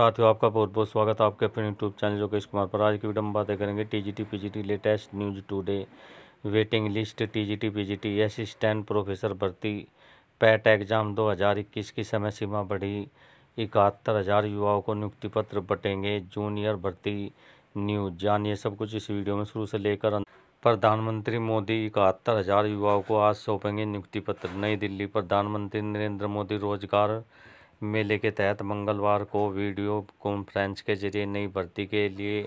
साथियों आपका बहुत बहुत स्वागत है आपके अपने यूट्यूब चैनल लोकेश कुमार पर आज की वीडियो में बातें करेंगे TGT PGT latest news today waiting list TGT PGT assistant professor भर्ती पैट एग्जाम 2021 की समय सीमा बढ़ी इकहत्तर हज़ार युवाओं को नियुक्ति पत्र बटेंगे जूनियर भर्ती न्यूज जानिए सब कुछ इस वीडियो में शुरू से लेकर प्रधानमंत्री मोदी इकहत्तर हज़ार युवाओं को आज सौंपेंगे नियुक्ति पत्र नई दिल्ली प्रधानमंत्री नरेंद्र मोदी रोजगार मेले के तहत मंगलवार को वीडियो कॉन्फ्रेंस के जरिए नई भर्ती के लिए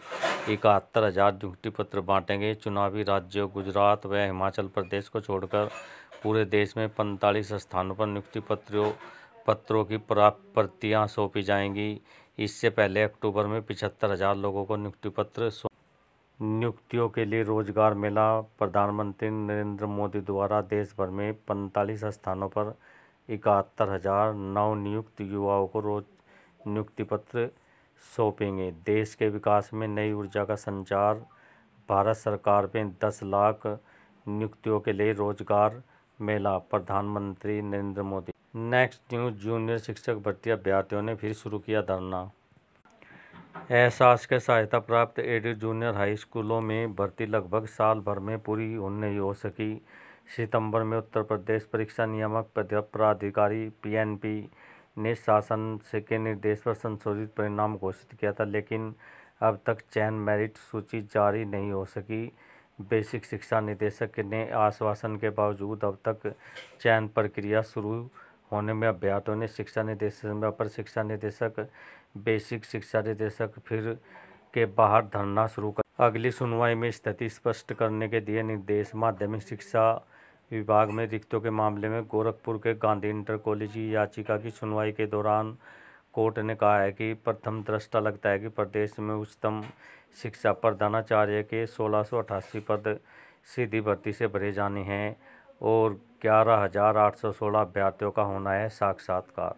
इकहत्तर हजार नियुक्ति पत्र बांटेंगे चुनावी राज्यों गुजरात व हिमाचल प्रदेश को छोड़कर पूरे देश में पैंतालीस स्थानों पर नियुक्ति पत्रों पत्रों की प्राप्तियाँ सौंपी जाएंगी इससे पहले अक्टूबर में पिछहत्तर हजार लोगों को नियुक्ति पत्र नियुक्तियों के लिए रोजगार मेला प्रधानमंत्री नरेंद्र मोदी द्वारा देश भर में पैंतालीस स्थानों पर इकहत्तर हजार नियुक्त युवाओं को रोज नियुक्ति पत्र सौंपेंगे देश के विकास में नई ऊर्जा का संचार भारत सरकार में दस लाख नियुक्तियों के लिए रोजगार मेला प्रधानमंत्री Narendra Modi next news junior शिक्षक भर्ती अभ्यर्थियों ने फिर शुरू किया धरना एहसास के सहायता प्राप्त एडी जूनियर हाई स्कूलों में भर्ती लगभग साल भर में पूरी नहीं हो सकी सितंबर में उत्तर प्रदेश परीक्षा नियामक प्राधिकारी पीएनपी ने शासन के निर्देश पर संशोधित परिणाम घोषित किया था लेकिन अब तक चयन मेरिट सूची जारी नहीं हो सकी बेसिक शिक्षा निदेशक ने आश्वासन के बावजूद अब तक चयन प्रक्रिया शुरू होने में अभ्यर्थियों ने शिक्षा निदेशक अपर शिक्षा निदेशक बेसिक शिक्षा निदेशक फिर के बाहर धरना शुरू कर अगली सुनवाई में स्थिति स्पष्ट करने के दिए निर्देश माध्यमिक शिक्षा विभाग में रिक्तों के मामले में गोरखपुर के गांधी इंटर कॉलेज की याचिका की सुनवाई के दौरान कोर्ट ने कहा है कि प्रथम दृष्टा लगता है कि प्रदेश में उच्चतम शिक्षा प्रधानाचार्य के सोलह पद सीधी भर्ती से भरे जाने हैं और ग्यारह हज़ार आठ सौ सोलह अभ्यर्थियों का होना है साक्षात्कार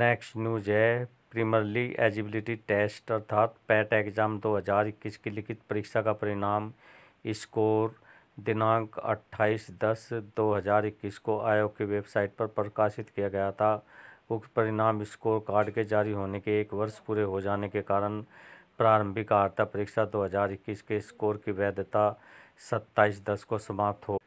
नेक्स्ट न्यूज है प्रीमियर लीग एलिजिबिलिटी टेस्ट अर्थात पैट एग्ज़ाम 2021 की लिखित परीक्षा का परिणाम स्कोर दिनांक 28 दस 2021 को आयोग की वेबसाइट पर प्रकाशित किया गया था उक्त परिणाम स्कोर कार्ड के जारी होने के एक वर्ष पूरे हो जाने के कारण प्रारंभिक आर्ता परीक्षा 2021 के स्कोर की वैधता 27 दस को समाप्त हो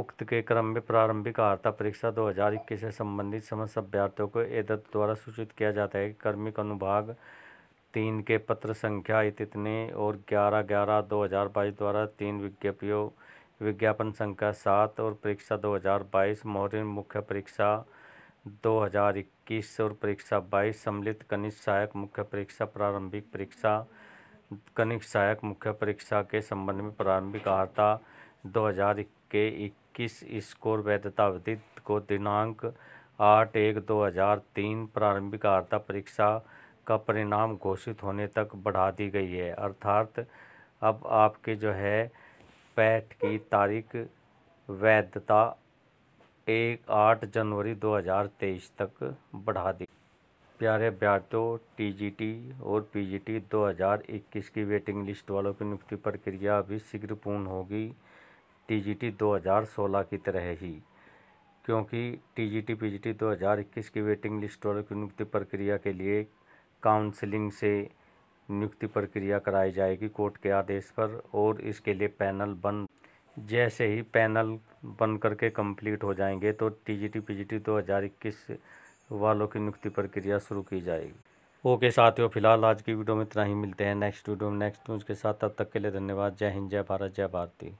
उक्त के क्रम में प्रारंभिक आर्ता परीक्षा 2021 से संबंधित समस्त अभ्यर्थियों को एदत द्वारा सूचित किया जाता है कि कर्मिक अनुभाग तीन के पत्र संख्या इतने और ग्यारह ग्यारह दो हज़ार बाईस द्वारा तीन विज्ञप्तियों विज्ञापन संख्या सात और परीक्षा 2022 मोहरिन मुख्य परीक्षा 2021 और परीक्षा 22 सम्मिलित कनिष्ठ सहायक मुख्य परीक्षा प्रारंभिक परीक्षा कनिष्ठ सहायक मुख्य परीक्षा के संबंध में प्रारंभिक अहता दो हज़ार के इक्कीस स्कोर वैधता अवधि को दिनांक आठ एक दो हज़ार तीन प्रारंभिक अहता परीक्षा का परिणाम घोषित होने तक बढ़ा दी गई है अर्थात अब आपके जो है पैठ की तारीख वैधता एक आठ जनवरी 2023 तक बढ़ा दी प्यारे जी टीजीटी और पीजीटी 2021 की वेटिंग लिस्ट वालों की नियुक्ति प्रक्रिया अभी शीघ्र पूर्ण होगी टीजीटी 2016 की तरह ही क्योंकि टीजीटी पीजीटी 2021 की वेटिंग लिस्ट वालों की नियुक्ति प्रक्रिया के लिए काउंसलिंग से नियुक्ति प्रक्रिया कराई जाएगी कोर्ट के आदेश पर और इसके लिए पैनल बन जैसे ही पैनल बन करके कंप्लीट हो जाएंगे तो टीजीटी पीजीटी 2021 वालों की नियुक्ति प्रक्रिया शुरू की जाएगी ओके साथियों फिलहाल आज की वीडियो में इतना ही मिलते हैं नेक्स्ट वीडियो में नेक्स्ट न्यूज़ के साथ तब तक के लिए धन्यवाद जय हिंद जय भारत जय भारती